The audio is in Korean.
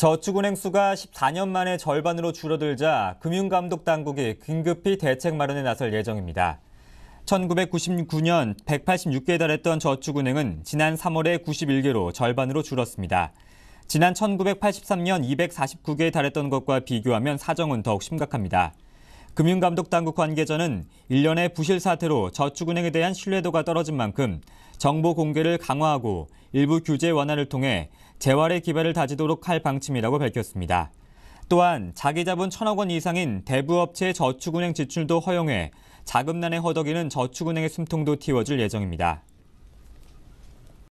저축은행 수가 14년 만에 절반으로 줄어들자 금융감독 당국이 긴급히 대책 마련에 나설 예정입니다. 1999년 1 8 6개 달했던 저축은행은 지난 3월에 91개로 절반으로 줄었습니다. 지난 1983년 249개에 달했던 것과 비교하면 사정은 더욱 심각합니다. 금융감독당국 관계자는 일련의 부실 사태로 저축은행에 대한 신뢰도가 떨어진 만큼 정보 공개를 강화하고 일부 규제 완화를 통해 재활의 기반을 다지도록 할 방침이라고 밝혔습니다. 또한 자기 자본 천억 원 이상인 대부업체 저축은행 지출도 허용해 자금난에 허덕이는 저축은행의 숨통도 틔워줄 예정입니다.